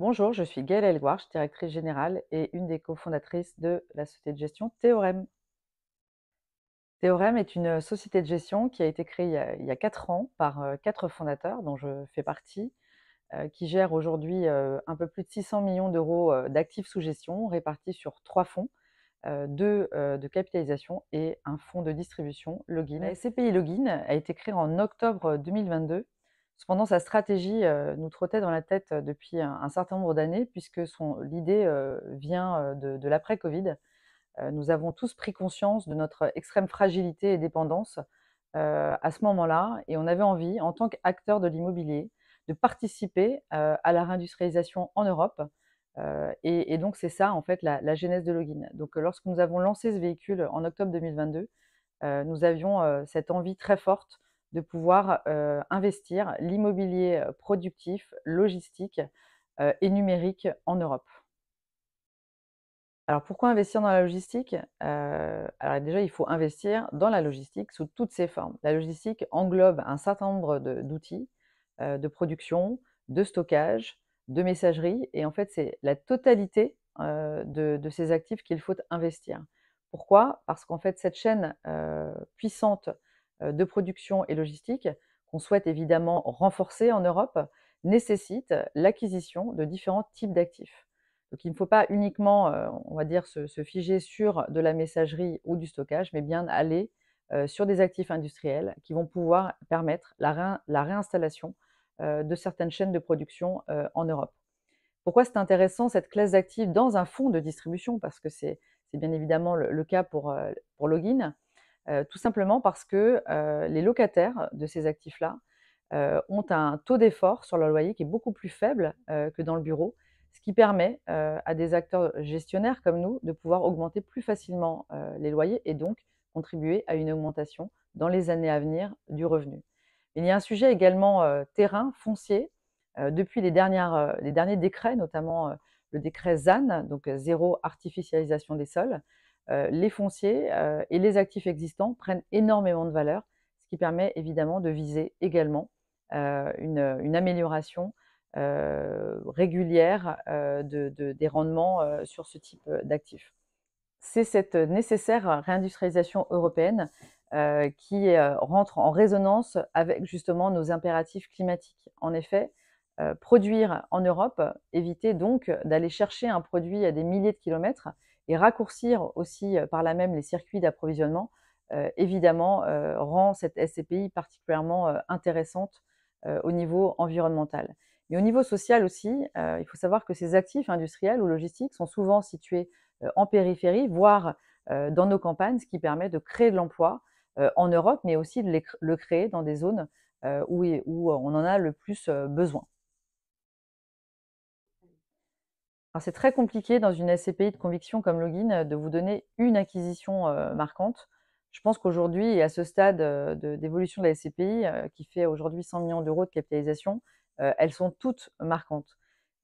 Bonjour, je suis Gaëlle suis directrice générale et une des cofondatrices de la société de gestion Théorème. Théorème est une société de gestion qui a été créée il y a, 4 quatre ans par euh, quatre fondateurs dont je fais partie, euh, qui gère aujourd'hui euh, un peu plus de 600 millions d'euros d'actifs sous gestion répartis sur trois fonds, 2 de capitalisation et un fonds de distribution, Login. La SCPI Login a été créée en octobre 2022 Cependant, sa stratégie euh, nous trottait dans la tête euh, depuis un, certain nombre d'années, puisque l'idée euh, vient de, l'après-Covid. nous avons tous pris conscience de notre extrême fragilité et dépendance à ce moment-là, et on avait envie, en tant qu'acteur de l'immobilier, de participer à la réindustrialisation en Europe. Et, donc, c'est ça, en fait, la, la genèse de Login. Donc, lorsque nous avons lancé ce véhicule en octobre 2022, nous avions cette envie très forte de pouvoir euh, investir l'immobilier euh, productif, logistique euh, et numérique en Europe. Alors pourquoi investir dans la logistique Alors déjà, il faut investir dans la logistique sous toutes ses formes. La logistique englobe un certain nombre d'outils de, production, de stockage, de messagerie, et en fait, c'est la totalité de, ces actifs qu'il faut investir. Pourquoi Parce qu'en fait, cette chaîne puissante euh, de production et logistique, qu'on souhaite évidemment renforcer en Europe, nécessite l'acquisition de différents types d'actifs. Donc il ne faut pas uniquement, euh, on va dire, se, figer sur de la messagerie ou du stockage, mais bien aller euh, sur des actifs industriels qui vont pouvoir permettre la, réinstallation de certaines chaînes de production en Europe. Pourquoi c'est intéressant cette classe d'actifs dans un fonds de distribution Parce que c'est bien évidemment le, cas pour Login. Euh, tout simplement parce que euh, les locataires de ces actifs-là euh, ont un taux d'effort sur leur loyer qui est beaucoup plus faible que dans le bureau, ce qui permet à des acteurs gestionnaires comme nous de pouvoir augmenter plus facilement les loyers et donc contribuer à une augmentation dans les années à venir du revenu. Il y a un sujet également terrain, foncier. depuis les, derniers décrets, notamment le décret ZAN, donc zéro artificialisation des sols, euh, les fonciers euh, et les actifs existants prennent énormément de valeur, ce qui permet évidemment de viser également euh, une, amélioration régulière des rendements sur ce type d'actifs. C'est cette nécessaire réindustrialisation européenne qui rentre en résonance avec justement nos impératifs climatiques. En effet, euh, produire en Europe, éviter donc d'aller chercher un produit à des milliers de kilomètres et raccourcir aussi euh, par là même les circuits d'approvisionnement, euh, évidemment, rend cette SCPI particulièrement intéressante au niveau environnemental. Mais au niveau social aussi, il faut savoir que ces actifs industriels ou logistiques sont souvent situés en périphérie, voire dans nos campagnes, ce qui permet de créer de l'emploi en Europe, mais aussi de le créer dans des zones où on en a le plus besoin. c'est très compliqué dans une SCPI de conviction comme Login euh, de vous donner une acquisition euh, marquante. Je pense qu'aujourd'hui, à ce stade euh, d'évolution de, la SCPI, qui fait aujourd'hui 100 millions d'euros de capitalisation, elles sont toutes marquantes.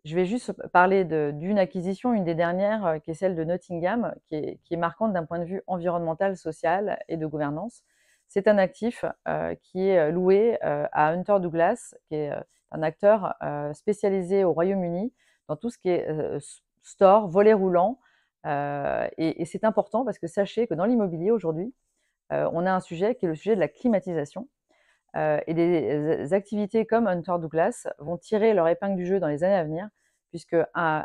Je vais juste parler d'une acquisition, une des dernières, qui est celle de Nottingham, qui est marquante d'un point de vue environnemental, social et de gouvernance. C'est un actif qui est loué à Hunter Douglas, qui est un acteur spécialisé au Royaume-Uni, dans tout ce qui est store, volet roulant. et, c'est important parce que sachez que dans l'immobilier aujourd'hui, on a un sujet qui est le sujet de la climatisation. et des activités comme Hunter Douglas vont tirer leur épingle du jeu dans les années à venir, puisque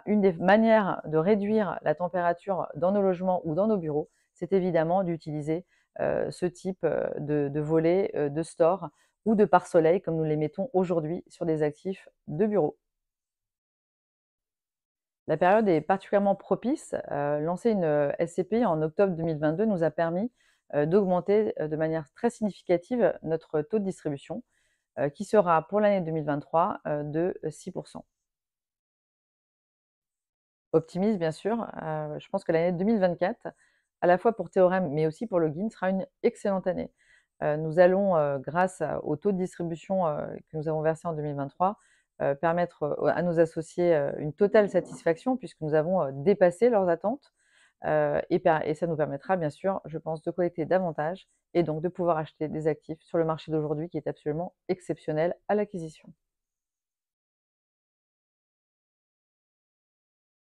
une des manières de réduire la température dans nos logements ou dans nos bureaux, c'est évidemment d'utiliser ce type de, de volet, de store ou de pare-soleil, comme nous les mettons aujourd'hui sur des actifs de bureaux. La période est particulièrement propice. Euh, lancer une euh, SCP en octobre 2022 nous a permis euh, d'augmenter de manière très significative notre taux de distribution, qui sera pour l'année 2023 de 6%. Optimiste, bien sûr. je pense que l'année 2024, à la fois pour Théorème, mais aussi pour Login, sera une excellente année. nous allons, grâce au taux de distribution que nous avons versé en 2023, euh, permettre euh, à nos associés euh, une totale satisfaction puisque nous avons dépassé leurs attentes. et, ça nous permettra, bien sûr, je pense, de collecter davantage et donc de pouvoir acheter des actifs sur le marché d'aujourd'hui qui est absolument exceptionnel à l'acquisition.